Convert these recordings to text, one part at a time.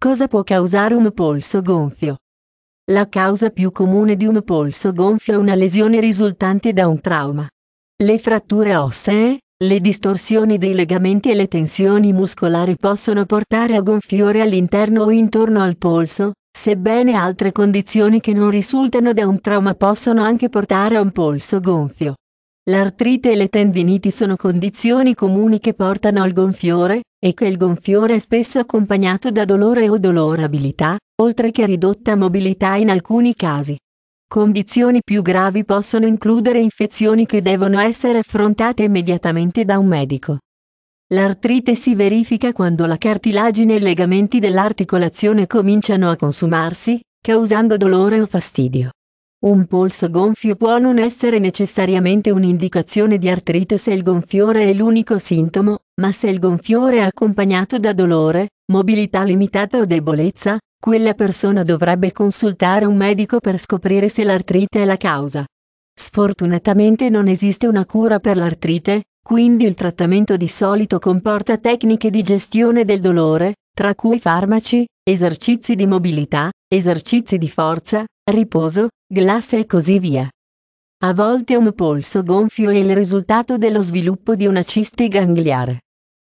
Cosa può causare un polso gonfio? La causa più comune di un polso gonfio è una lesione risultante da un trauma. Le fratture ossee, le distorsioni dei legamenti e le tensioni muscolari possono portare a gonfiore all'interno o intorno al polso, sebbene altre condizioni che non risultano da un trauma possono anche portare a un polso gonfio. L'artrite e le tendiniti sono condizioni comuni che portano al gonfiore, e che il gonfiore è spesso accompagnato da dolore o dolorabilità, oltre che ridotta mobilità in alcuni casi. Condizioni più gravi possono includere infezioni che devono essere affrontate immediatamente da un medico. L'artrite si verifica quando la cartilagine e i legamenti dell'articolazione cominciano a consumarsi, causando dolore o fastidio. Un polso gonfio può non essere necessariamente un'indicazione di artrite se il gonfiore è l'unico sintomo, ma se il gonfiore è accompagnato da dolore, mobilità limitata o debolezza, quella persona dovrebbe consultare un medico per scoprire se l'artrite è la causa. Sfortunatamente non esiste una cura per l'artrite, quindi il trattamento di solito comporta tecniche di gestione del dolore, tra cui farmaci, esercizi di mobilità, esercizi di forza, riposo, glass e così via. A volte un polso gonfio è il risultato dello sviluppo di una cisti gangliare.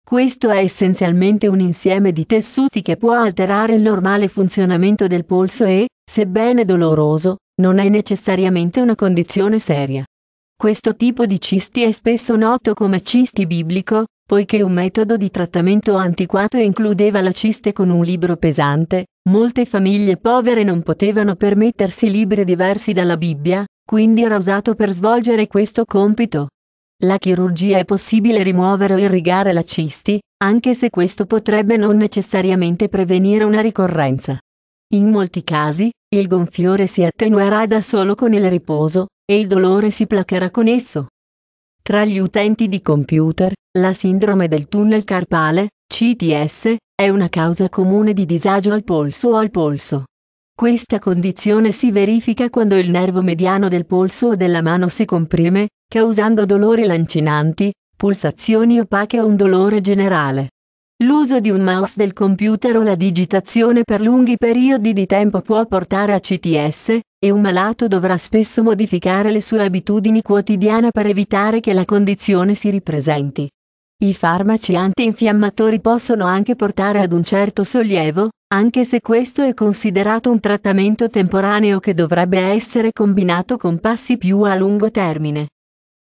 Questo è essenzialmente un insieme di tessuti che può alterare il normale funzionamento del polso e, sebbene doloroso, non è necessariamente una condizione seria. Questo tipo di cisti è spesso noto come cisti biblico, poiché un metodo di trattamento antiquato includeva la ciste con un libro pesante, Molte famiglie povere non potevano permettersi libri diversi dalla Bibbia, quindi era usato per svolgere questo compito. La chirurgia è possibile rimuovere o irrigare la cisti, anche se questo potrebbe non necessariamente prevenire una ricorrenza. In molti casi, il gonfiore si attenuerà da solo con il riposo, e il dolore si placherà con esso. Tra gli utenti di computer, la sindrome del tunnel carpale, CTS, è una causa comune di disagio al polso o al polso. Questa condizione si verifica quando il nervo mediano del polso o della mano si comprime, causando dolori lancinanti, pulsazioni opache o un dolore generale. L'uso di un mouse del computer o la digitazione per lunghi periodi di tempo può portare a CTS, e un malato dovrà spesso modificare le sue abitudini quotidiane per evitare che la condizione si ripresenti. I farmaci antinfiammatori possono anche portare ad un certo sollievo, anche se questo è considerato un trattamento temporaneo che dovrebbe essere combinato con passi più a lungo termine.